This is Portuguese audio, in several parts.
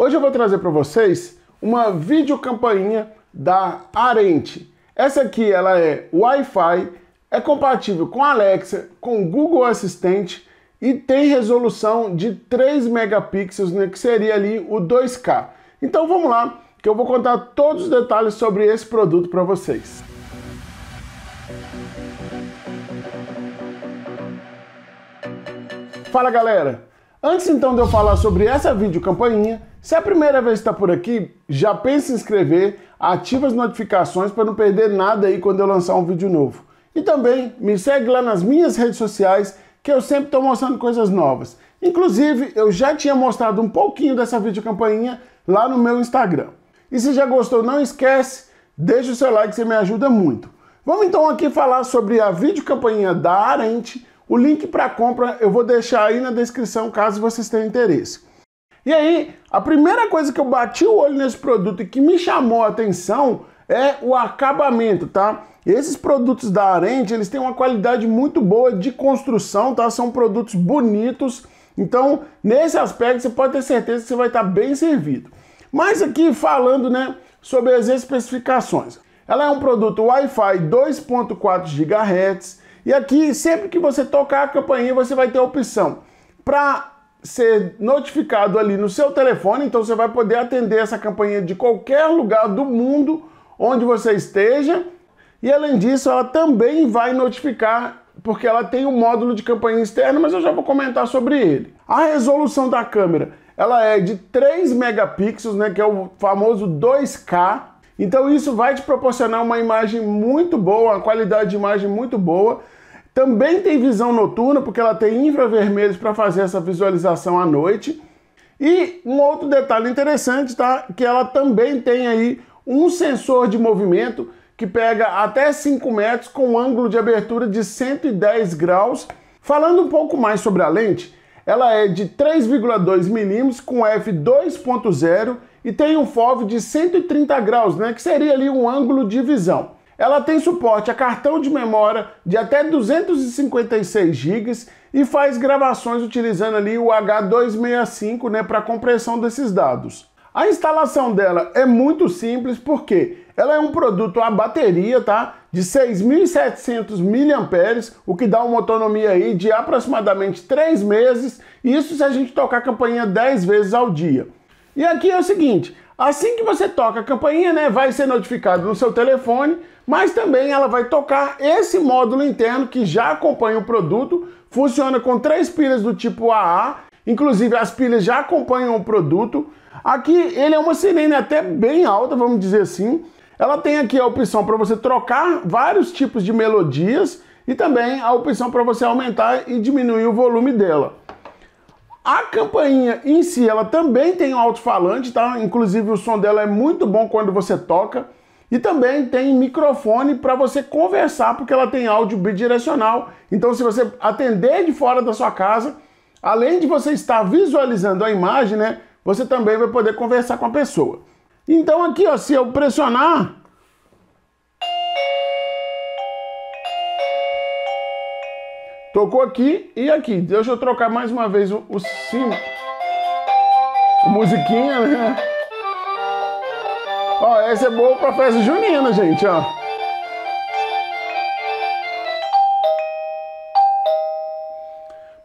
Hoje eu vou trazer para vocês uma videocampainha da Arente. Essa aqui ela é Wi-Fi, é compatível com Alexa, com Google Assistente e tem resolução de 3 megapixels, né, que seria ali o 2K. Então vamos lá, que eu vou contar todos os detalhes sobre esse produto para vocês. Fala galera! Antes então de eu falar sobre essa videocampainha, se é a primeira vez que está por aqui, já pense em inscrever, ativa as notificações para não perder nada aí quando eu lançar um vídeo novo. E também me segue lá nas minhas redes sociais, que eu sempre estou mostrando coisas novas. Inclusive, eu já tinha mostrado um pouquinho dessa videocampainha lá no meu Instagram. E se já gostou, não esquece, deixa o seu like, você me ajuda muito. Vamos então aqui falar sobre a videocampainha da Arente. O link para compra eu vou deixar aí na descrição caso vocês tenham interesse. E aí, a primeira coisa que eu bati o olho nesse produto e que me chamou a atenção é o acabamento, tá? Esses produtos da Arente, eles têm uma qualidade muito boa de construção, tá? São produtos bonitos. Então, nesse aspecto, você pode ter certeza que você vai estar tá bem servido. Mas aqui falando, né, sobre as especificações. Ela é um produto Wi-Fi 2.4 GHz e aqui sempre que você tocar a campainha, você vai ter a opção para ser notificado ali no seu telefone, então você vai poder atender essa campanha de qualquer lugar do mundo onde você esteja. E além disso, ela também vai notificar porque ela tem um módulo de campanha externa, mas eu já vou comentar sobre ele. A resolução da câmera, ela é de 3 megapixels, né, que é o famoso 2K. Então isso vai te proporcionar uma imagem muito boa, uma qualidade de imagem muito boa. Também tem visão noturna, porque ela tem infravermelhos para fazer essa visualização à noite. E um outro detalhe interessante, tá? Que ela também tem aí um sensor de movimento que pega até 5 metros com um ângulo de abertura de 110 graus. Falando um pouco mais sobre a lente, ela é de 3,2 milímetros com f2.0 e tem um FOV de 130 graus, né, que seria ali um ângulo de visão. Ela tem suporte a cartão de memória de até 256 GB e faz gravações utilizando ali o H265 né, para compressão desses dados. A instalação dela é muito simples porque ela é um produto a bateria, tá? De 6.700 mAh, o que dá uma autonomia aí de aproximadamente 3 meses, isso se a gente tocar a campainha 10 vezes ao dia. E aqui é o seguinte, assim que você toca a campainha, né, vai ser notificado no seu telefone, mas também ela vai tocar esse módulo interno que já acompanha o produto, funciona com três pilhas do tipo AA, inclusive as pilhas já acompanham o produto. Aqui ele é uma sirene até bem alta, vamos dizer assim. Ela tem aqui a opção para você trocar vários tipos de melodias e também a opção para você aumentar e diminuir o volume dela. A campainha em si, ela também tem um alto-falante, tá? Inclusive o som dela é muito bom quando você toca. E também tem microfone para você conversar, porque ela tem áudio bidirecional. Então, se você atender de fora da sua casa, além de você estar visualizando a imagem, né, você também vai poder conversar com a pessoa. Então, aqui, ó, se eu pressionar, Tocou aqui e aqui. Deixa eu trocar mais uma vez o, o A Musiquinha, né? essa é boa pra festa junina, gente, ó.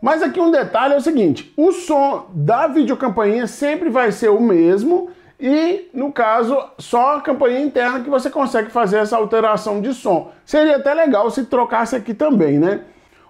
Mas aqui um detalhe é o seguinte, o som da videocampainha sempre vai ser o mesmo e, no caso, só a campainha interna que você consegue fazer essa alteração de som. Seria até legal se trocasse aqui também, né?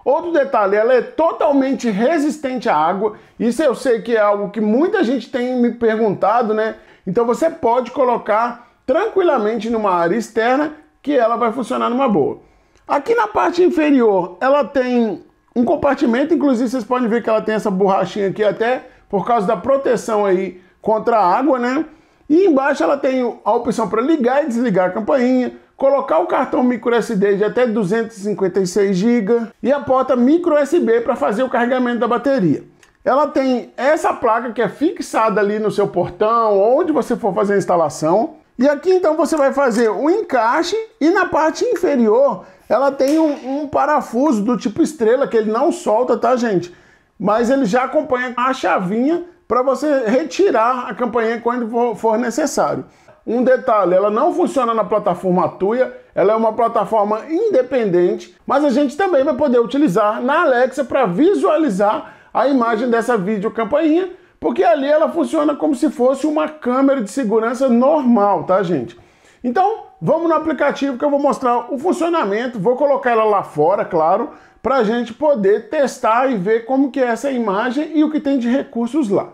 Outro detalhe, ela é totalmente resistente à água. Isso eu sei que é algo que muita gente tem me perguntado, né? Então você pode colocar tranquilamente numa área externa que ela vai funcionar numa boa. Aqui na parte inferior, ela tem um compartimento, inclusive vocês podem ver que ela tem essa borrachinha aqui até por causa da proteção aí contra a água, né? E embaixo ela tem a opção para ligar e desligar a campainha, colocar o cartão micro SD de até 256 GB e a porta micro USB para fazer o carregamento da bateria. Ela tem essa placa que é fixada ali no seu portão, onde você for fazer a instalação. E aqui então você vai fazer o um encaixe e na parte inferior ela tem um, um, parafuso do tipo estrela que ele não solta, tá gente? Mas ele já acompanha a chavinha para você retirar a campainha quando for, for necessário. Um detalhe, ela não funciona na plataforma Tuya, ela é uma plataforma independente, mas a gente também vai poder utilizar na Alexa para visualizar a imagem dessa videocampainha porque ali ela funciona como se fosse uma câmera de segurança normal, tá, gente? Então, vamos no aplicativo que eu vou mostrar o funcionamento, vou colocar ela lá fora, claro, para a gente poder testar e ver como que é essa imagem e o que tem de recursos lá.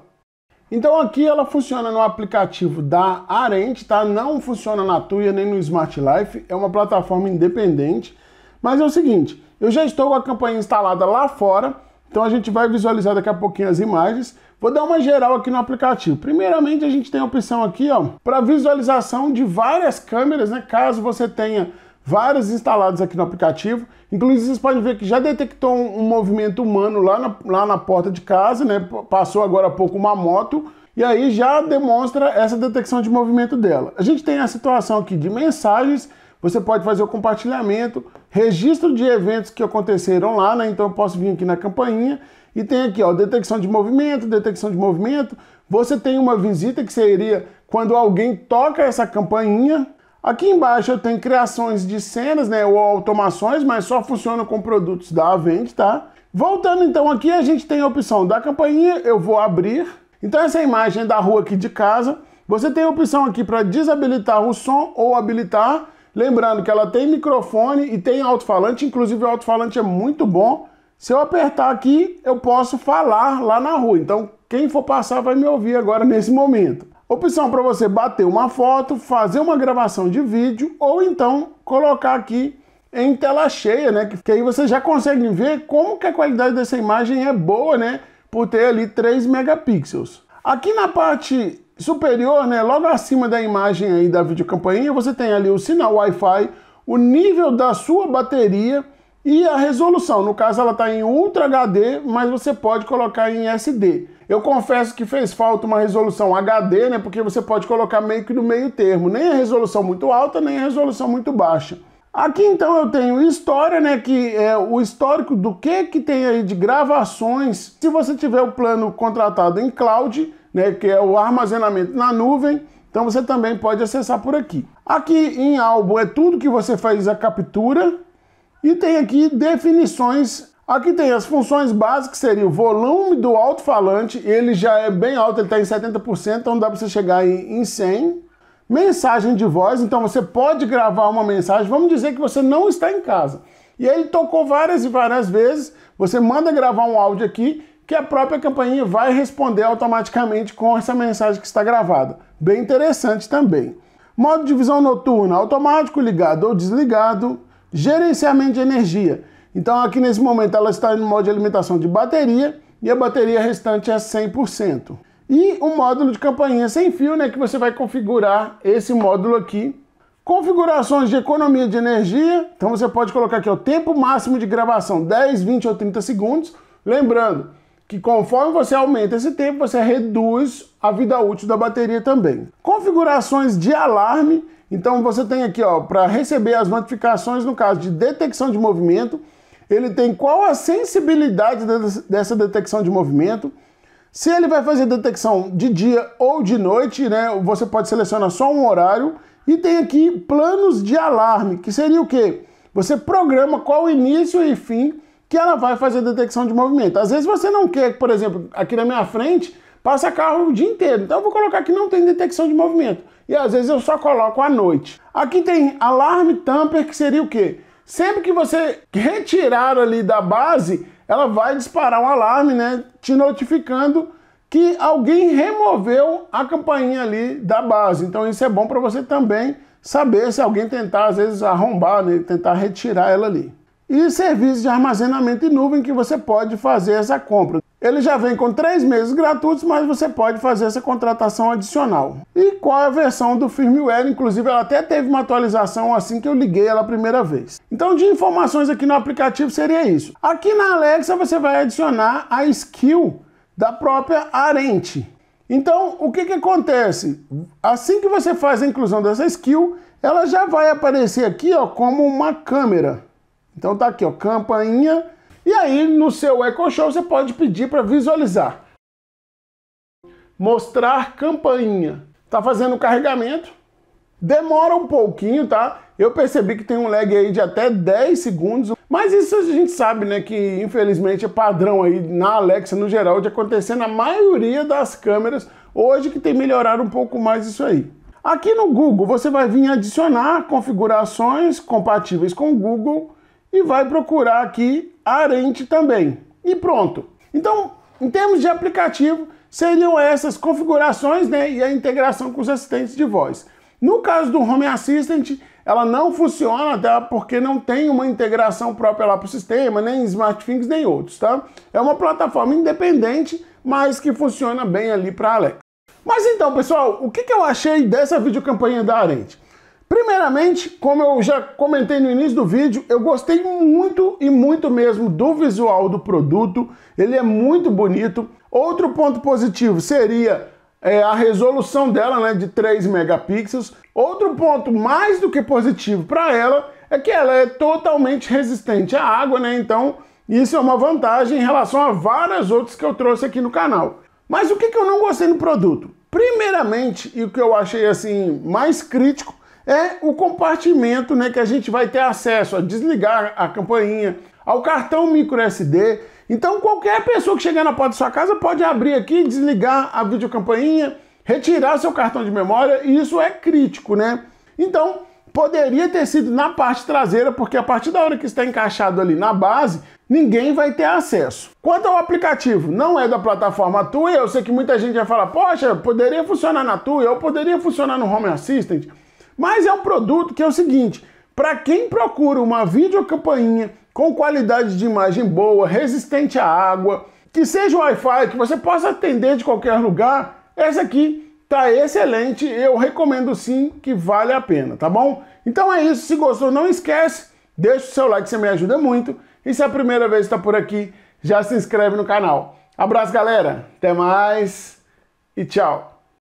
Então aqui ela funciona no aplicativo da Arent, tá? Não funciona na Tuya nem no Smart Life, é uma plataforma independente. Mas é o seguinte, eu já estou com a campanha instalada lá fora, então a gente vai visualizar daqui a pouquinho as imagens, Vou dar uma geral aqui no aplicativo. Primeiramente, a gente tem a opção aqui, ó, para visualização de várias câmeras, né? Caso você tenha vários instalados aqui no aplicativo. Inclusive, vocês podem ver que já detectou um, um movimento humano lá na, lá na porta de casa, né? Passou agora há pouco uma moto. E aí já demonstra essa detecção de movimento dela. A gente tem a situação aqui de mensagens você pode fazer o compartilhamento, registro de eventos que aconteceram lá, né? Então eu posso vir aqui na campainha e tem aqui, ó, detecção de movimento, detecção de movimento. Você tem uma visita que seria quando alguém toca essa campainha. Aqui embaixo eu tenho criações de cenas, né, ou automações, mas só funciona com produtos da Avent, tá? Voltando então aqui, a gente tem a opção da campainha, eu vou abrir. Então essa imagem é da rua aqui de casa. Você tem a opção aqui para desabilitar o som ou habilitar. Lembrando que ela tem microfone e tem alto-falante, inclusive o alto-falante é muito bom. Se eu apertar aqui, eu posso falar lá na rua. Então, quem for passar vai me ouvir agora nesse momento. Opção para você bater uma foto, fazer uma gravação de vídeo ou então colocar aqui em tela cheia, né? Que aí você já consegue ver como que a qualidade dessa imagem é boa, né? Por ter ali 3 megapixels. Aqui na parte superior, né, logo acima da imagem aí da videocampainha, você tem ali o sinal Wi-Fi, o nível da sua bateria e a resolução. No caso, ela está em Ultra HD, mas você pode colocar em SD. Eu confesso que fez falta uma resolução HD, né? Porque você pode colocar meio que no meio termo, nem a resolução muito alta, nem a resolução muito baixa. Aqui então eu tenho história, né? Que é o histórico do que que tem aí de gravações. Se você tiver o plano contratado em cloud, né, que é o armazenamento na nuvem. Então você também pode acessar por aqui. Aqui em álbum é tudo que você faz a captura e tem aqui definições. Aqui tem as funções básicas, seria o volume do alto-falante, ele já é bem alto, ele está em 70%, então dá para você chegar em 100%. Mensagem de voz, então você pode gravar uma mensagem, vamos dizer que você não está em casa. E aí ele tocou várias e várias vezes, você manda gravar um áudio aqui que a própria campainha vai responder automaticamente com essa mensagem que está gravada. Bem interessante também. Modo de visão noturna automático, ligado ou desligado. Gerenciamento de energia. Então aqui nesse momento ela está no modo de alimentação de bateria e a bateria restante é 100%. E o módulo de campainha sem fio, né, que você vai configurar esse módulo aqui. Configurações de economia de energia. Então você pode colocar aqui o tempo máximo de gravação, 10, 20 ou 30 segundos. Lembrando, que conforme você aumenta esse tempo, você reduz a vida útil da bateria também. Configurações de alarme, então você tem aqui ó, para receber as notificações no caso de detecção de movimento, ele tem qual a sensibilidade dessa detecção de movimento, se ele vai fazer detecção de dia ou de noite, né? Você pode selecionar só um horário e tem aqui planos de alarme, que seria o quê? Você programa qual o início e fim que ela vai fazer detecção de movimento. Às vezes você não quer, por exemplo, aqui na minha frente passa carro o dia inteiro, então eu vou colocar que não tem detecção de movimento. E às vezes eu só coloco à noite. Aqui tem alarme tamper, que seria o quê? Sempre que você retirar ali da base, ela vai disparar um alarme, né, te notificando que alguém removeu a campainha ali da base. Então isso é bom para você também saber se alguém tentar às vezes arrombar, né, tentar retirar ela ali e serviços de armazenamento em nuvem que você pode fazer essa compra. Ele já vem com três meses gratuitos, mas você pode fazer essa contratação adicional. E qual é a versão do firmware? Inclusive, ela até teve uma atualização assim que eu liguei ela a primeira vez. Então, de informações aqui no aplicativo seria isso. Aqui na Alexa você vai adicionar a skill da própria Arente. Então, o que, que acontece? Assim que você faz a inclusão dessa skill, ela já vai aparecer aqui ó, como uma câmera. Então tá aqui, ó, campainha. E aí no seu Echo Show você pode pedir para visualizar. Mostrar campainha. Tá fazendo o carregamento. Demora um pouquinho, tá? Eu percebi que tem um lag aí de até 10 segundos, mas isso a gente sabe, né, que infelizmente é padrão aí na Alexa no geral de acontecer na maioria das câmeras, hoje que tem melhorado um pouco mais isso aí. Aqui no Google, você vai vir adicionar configurações compatíveis com o Google e vai procurar aqui Arente também. E pronto. Então, em termos de aplicativo, seriam essas configurações né, e a integração com os assistentes de voz. No caso do Home Assistant, ela não funciona até tá? porque não tem uma integração própria lá para o sistema, nem SmartThings, nem outros. Tá? É uma plataforma independente, mas que funciona bem ali para Alexa. Mas então, pessoal, o que, que eu achei dessa videocampanha da Arente? Primeiramente, como eu já comentei no início do vídeo, eu gostei muito e muito mesmo do visual do produto, ele é muito bonito. Outro ponto positivo seria é, a resolução dela, né, de 3 megapixels. Outro ponto mais do que positivo para ela é que ela é totalmente resistente à água, né, então isso é uma vantagem em relação a várias outras que eu trouxe aqui no canal. Mas o que, que eu não gostei no produto? Primeiramente, e o que eu achei assim mais crítico é o compartimento né, que a gente vai ter acesso a desligar a campainha, ao cartão micro SD. Então qualquer pessoa que chegar na porta da sua casa pode abrir aqui, desligar a videocampainha, retirar seu cartão de memória, e isso é crítico, né? Então, poderia ter sido na parte traseira, porque a partir da hora que está encaixado ali na base, ninguém vai ter acesso. Quanto ao aplicativo, não é da plataforma TUI, eu sei que muita gente vai falar, poxa, poderia funcionar na TUI, ou poderia funcionar no Home Assistant, mas é um produto que é o seguinte: para quem procura uma videocampainha com qualidade de imagem boa, resistente à água, que seja Wi-Fi, que você possa atender de qualquer lugar, essa aqui tá excelente. Eu recomendo sim, que vale a pena, tá bom? Então é isso. Se gostou, não esquece, deixa o seu like, você me ajuda muito. E se é a primeira vez que está por aqui, já se inscreve no canal. Abraço, galera. Até mais e tchau.